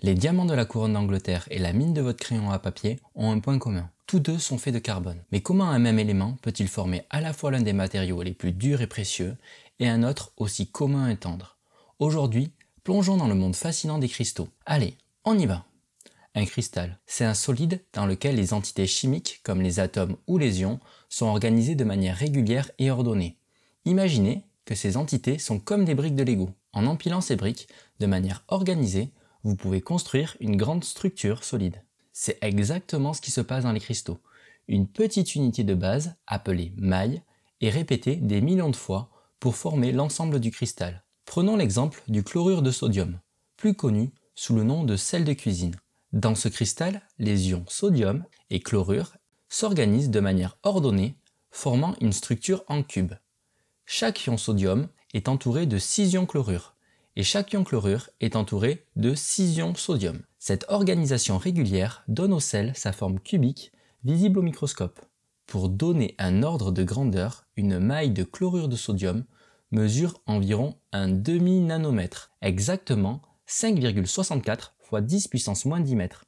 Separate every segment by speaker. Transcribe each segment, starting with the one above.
Speaker 1: Les diamants de la couronne d'Angleterre et la mine de votre crayon à papier ont un point commun. Tous deux sont faits de carbone. Mais comment un même élément peut-il former à la fois l'un des matériaux les plus durs et précieux et un autre aussi commun et tendre Aujourd'hui, plongeons dans le monde fascinant des cristaux. Allez, on y va Un cristal, c'est un solide dans lequel les entités chimiques, comme les atomes ou les ions, sont organisées de manière régulière et ordonnée. Imaginez que ces entités sont comme des briques de Lego. En empilant ces briques, de manière organisée, vous pouvez construire une grande structure solide. C'est exactement ce qui se passe dans les cristaux. Une petite unité de base, appelée maille, est répétée des millions de fois pour former l'ensemble du cristal. Prenons l'exemple du chlorure de sodium, plus connu sous le nom de sel de cuisine. Dans ce cristal, les ions sodium et chlorure s'organisent de manière ordonnée, formant une structure en cube. Chaque ion sodium est entouré de 6 ions chlorure, et chaque ion chlorure est entouré de 6 ions sodium. Cette organisation régulière donne au sel sa forme cubique visible au microscope. Pour donner un ordre de grandeur, une maille de chlorure de sodium mesure environ un demi nanomètre, exactement 5,64 fois 10 puissance moins 10 mètres,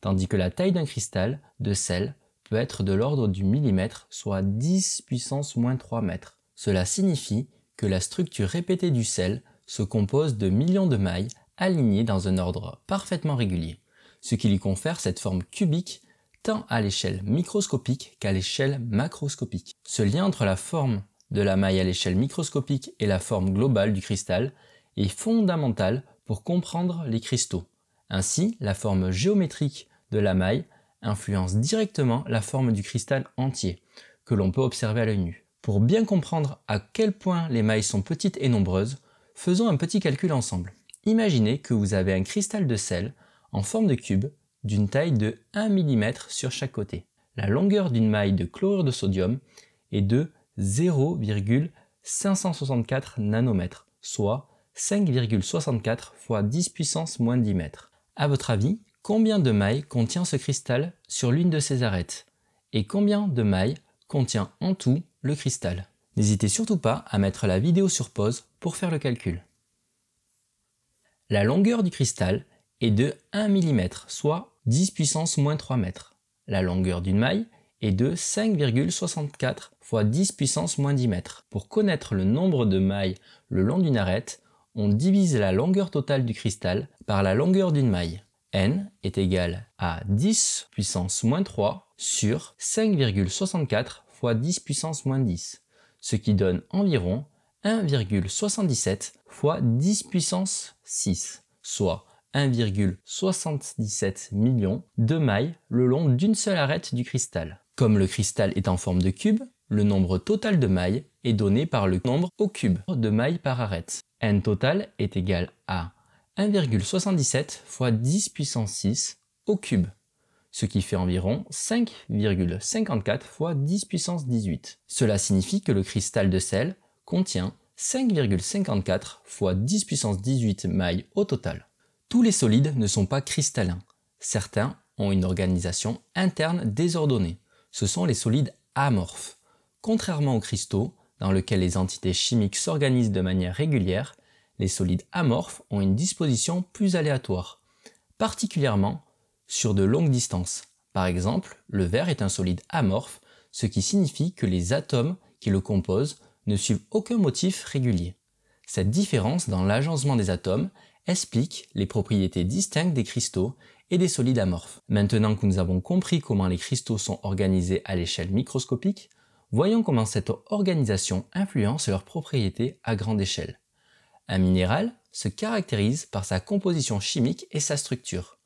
Speaker 1: tandis que la taille d'un cristal de sel peut être de l'ordre du millimètre, soit 10 puissance moins 3 mètres. Cela signifie que la structure répétée du sel se compose de millions de mailles alignées dans un ordre parfaitement régulier, ce qui lui confère cette forme cubique tant à l'échelle microscopique qu'à l'échelle macroscopique. Ce lien entre la forme de la maille à l'échelle microscopique et la forme globale du cristal est fondamental pour comprendre les cristaux. Ainsi, la forme géométrique de la maille influence directement la forme du cristal entier, que l'on peut observer à l'œil nu. Pour bien comprendre à quel point les mailles sont petites et nombreuses, Faisons un petit calcul ensemble. Imaginez que vous avez un cristal de sel en forme de cube d'une taille de 1 mm sur chaque côté. La longueur d'une maille de chlorure de sodium est de 0,564 nanomètres, soit 5,64 fois 10 puissance moins 10 mètres. À votre avis, combien de mailles contient ce cristal sur l'une de ses arêtes Et combien de mailles contient en tout le cristal N'hésitez surtout pas à mettre la vidéo sur pause pour faire le calcul. La longueur du cristal est de 1 mm, soit 10 puissance moins 3 mètres. La longueur d'une maille est de 5,64 fois 10 puissance moins 10 mètres. Pour connaître le nombre de mailles le long d'une arête, on divise la longueur totale du cristal par la longueur d'une maille. n est égal à 10 puissance moins 3 sur 5,64 fois 10 puissance moins 10, ce qui donne environ 1,77 x 10 puissance 6, soit 1,77 million de mailles le long d'une seule arête du cristal. Comme le cristal est en forme de cube, le nombre total de mailles est donné par le nombre au cube de mailles par arête. n total est égal à 1,77 x 10 puissance 6 au cube, ce qui fait environ 5,54 x 10 puissance 18. Cela signifie que le cristal de sel contient 5,54 fois 10 puissance 18 mailles au total. Tous les solides ne sont pas cristallins. Certains ont une organisation interne désordonnée. Ce sont les solides amorphes. Contrairement aux cristaux, dans lesquels les entités chimiques s'organisent de manière régulière, les solides amorphes ont une disposition plus aléatoire, particulièrement sur de longues distances. Par exemple, le verre est un solide amorphe, ce qui signifie que les atomes qui le composent ne suivent aucun motif régulier. Cette différence dans l'agencement des atomes explique les propriétés distinctes des cristaux et des solides amorphes. Maintenant que nous avons compris comment les cristaux sont organisés à l'échelle microscopique, voyons comment cette organisation influence leurs propriétés à grande échelle. Un minéral se caractérise par sa composition chimique et sa structure.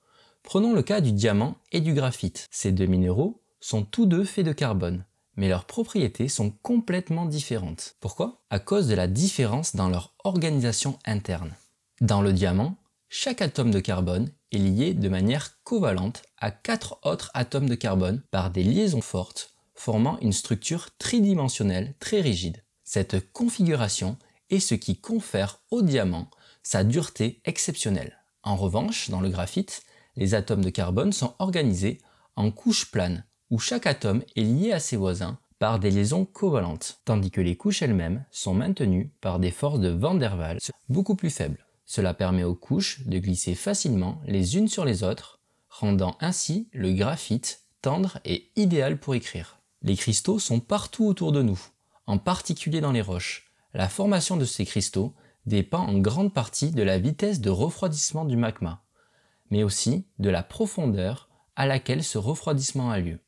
Speaker 1: Prenons le cas du diamant et du graphite. Ces deux minéraux sont tous deux faits de carbone mais leurs propriétés sont complètement différentes. Pourquoi À cause de la différence dans leur organisation interne. Dans le diamant, chaque atome de carbone est lié de manière covalente à quatre autres atomes de carbone par des liaisons fortes, formant une structure tridimensionnelle très rigide. Cette configuration est ce qui confère au diamant sa dureté exceptionnelle. En revanche, dans le graphite, les atomes de carbone sont organisés en couches planes, où chaque atome est lié à ses voisins par des liaisons covalentes, tandis que les couches elles-mêmes sont maintenues par des forces de Van der Waals beaucoup plus faibles. Cela permet aux couches de glisser facilement les unes sur les autres, rendant ainsi le graphite tendre et idéal pour écrire. Les cristaux sont partout autour de nous, en particulier dans les roches. La formation de ces cristaux dépend en grande partie de la vitesse de refroidissement du magma, mais aussi de la profondeur à laquelle ce refroidissement a lieu.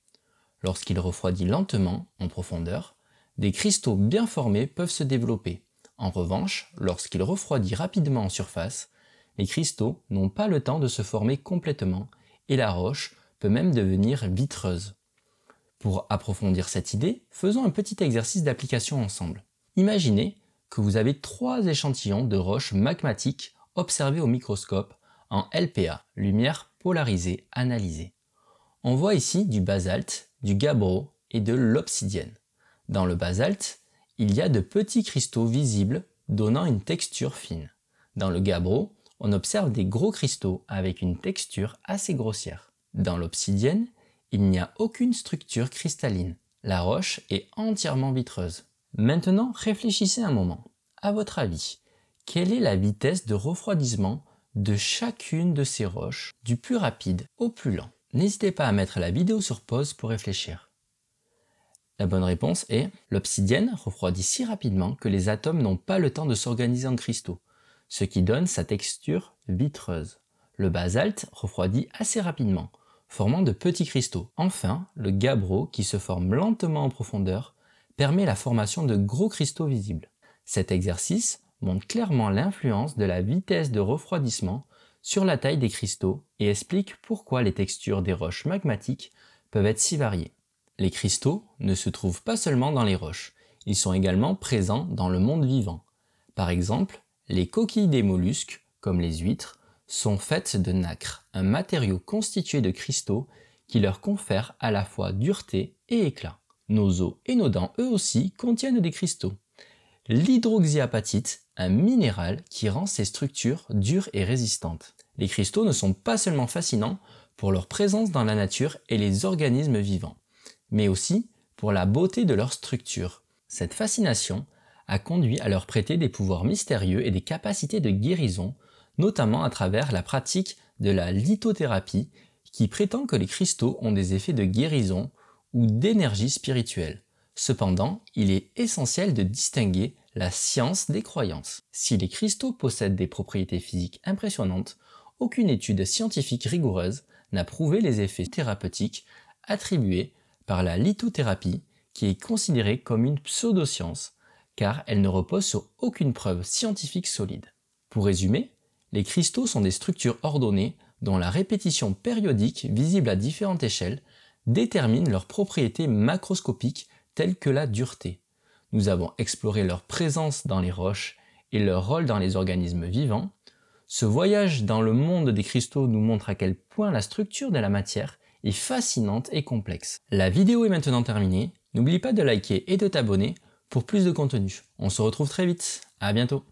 Speaker 1: Lorsqu'il refroidit lentement, en profondeur, des cristaux bien formés peuvent se développer. En revanche, lorsqu'il refroidit rapidement en surface, les cristaux n'ont pas le temps de se former complètement et la roche peut même devenir vitreuse. Pour approfondir cette idée, faisons un petit exercice d'application ensemble. Imaginez que vous avez trois échantillons de roches magmatiques observés au microscope en LPA, lumière polarisée analysée. On voit ici du basalte, du gabbro et de l'obsidienne. Dans le basalte, il y a de petits cristaux visibles donnant une texture fine. Dans le gabbro, on observe des gros cristaux avec une texture assez grossière. Dans l'obsidienne, il n'y a aucune structure cristalline. La roche est entièrement vitreuse. Maintenant, réfléchissez un moment. À votre avis, quelle est la vitesse de refroidissement de chacune de ces roches, du plus rapide au plus lent N'hésitez pas à mettre la vidéo sur pause pour réfléchir. La bonne réponse est l'obsidienne refroidit si rapidement que les atomes n'ont pas le temps de s'organiser en cristaux, ce qui donne sa texture vitreuse. Le basalte refroidit assez rapidement, formant de petits cristaux. Enfin, le gabbro, qui se forme lentement en profondeur, permet la formation de gros cristaux visibles. Cet exercice montre clairement l'influence de la vitesse de refroidissement sur la taille des cristaux et explique pourquoi les textures des roches magmatiques peuvent être si variées. Les cristaux ne se trouvent pas seulement dans les roches, ils sont également présents dans le monde vivant. Par exemple, les coquilles des mollusques, comme les huîtres, sont faites de nacre, un matériau constitué de cristaux qui leur confère à la fois dureté et éclat. Nos os et nos dents, eux aussi, contiennent des cristaux l'hydroxyapatite, un minéral qui rend ses structures dures et résistantes. Les cristaux ne sont pas seulement fascinants pour leur présence dans la nature et les organismes vivants, mais aussi pour la beauté de leur structure. Cette fascination a conduit à leur prêter des pouvoirs mystérieux et des capacités de guérison, notamment à travers la pratique de la lithothérapie qui prétend que les cristaux ont des effets de guérison ou d'énergie spirituelle. Cependant, il est essentiel de distinguer la science des croyances. Si les cristaux possèdent des propriétés physiques impressionnantes, aucune étude scientifique rigoureuse n'a prouvé les effets thérapeutiques attribués par la lithothérapie qui est considérée comme une pseudoscience car elle ne repose sur aucune preuve scientifique solide. Pour résumer, les cristaux sont des structures ordonnées dont la répétition périodique visible à différentes échelles détermine leurs propriétés macroscopiques telles que la dureté. Nous avons exploré leur présence dans les roches et leur rôle dans les organismes vivants. Ce voyage dans le monde des cristaux nous montre à quel point la structure de la matière est fascinante et complexe. La vidéo est maintenant terminée. N'oublie pas de liker et de t'abonner pour plus de contenu. On se retrouve très vite. À bientôt.